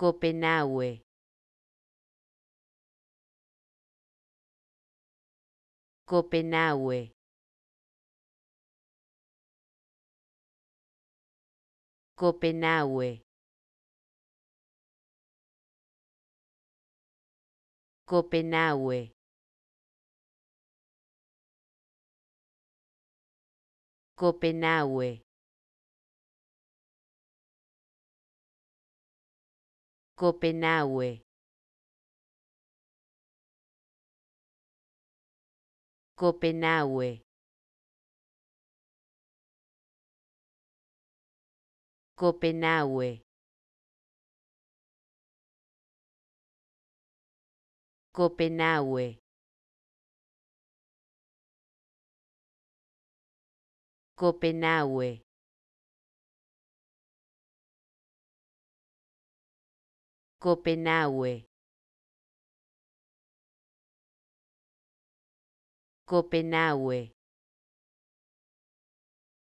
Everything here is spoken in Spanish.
Copenhague. Copenhague. Copenhague. Copenhague. Copenhague. Copenhague. Copenhague. Copenhague. Copenhague. Copenhague. Copenhague. Copenhague.